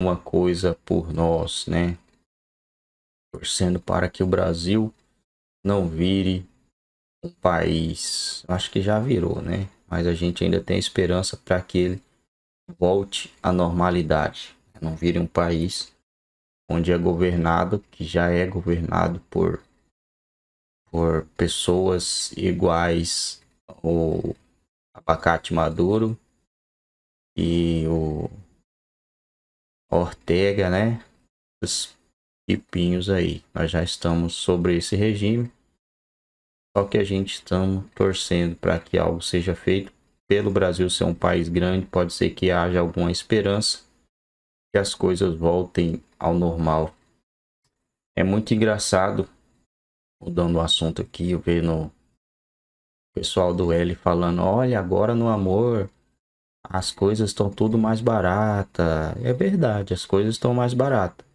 uma coisa por nós, né? Torcendo para que o Brasil não vire um país. Acho que já virou, né? Mas a gente ainda tem esperança para que ele volte à normalidade. Né? Não vire um país onde é governado, que já é governado por, por pessoas iguais ao abacate maduro e o Ortega, né? Os tipinhos aí. Nós já estamos sobre esse regime. Só que a gente estamos torcendo para que algo seja feito. Pelo Brasil ser um país grande, pode ser que haja alguma esperança que as coisas voltem ao normal. É muito engraçado, mudando o assunto aqui, eu vejo o pessoal do L falando: olha, agora no amor as coisas estão tudo mais barata. É verdade, as coisas estão mais baratas.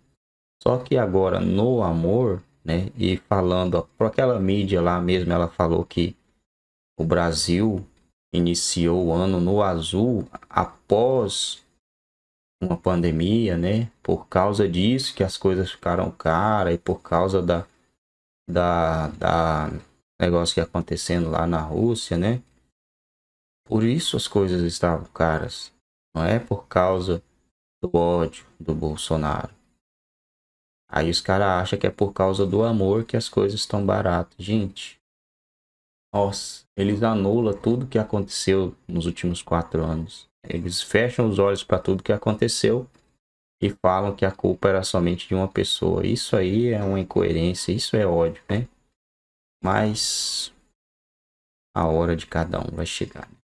Só que agora no amor, né? E falando, por aquela mídia lá mesmo, ela falou que o Brasil iniciou o ano no azul após uma pandemia, né? Por causa disso que as coisas ficaram caras e por causa da, da, da negócio que acontecendo lá na Rússia, né? Por isso as coisas estavam caras. Não é por causa do ódio do Bolsonaro. Aí os caras acham que é por causa do amor que as coisas estão baratas. Gente, nossa, eles anulam tudo que aconteceu nos últimos quatro anos. Eles fecham os olhos para tudo que aconteceu e falam que a culpa era somente de uma pessoa. Isso aí é uma incoerência, isso é ódio, né? Mas a hora de cada um vai chegar. Né?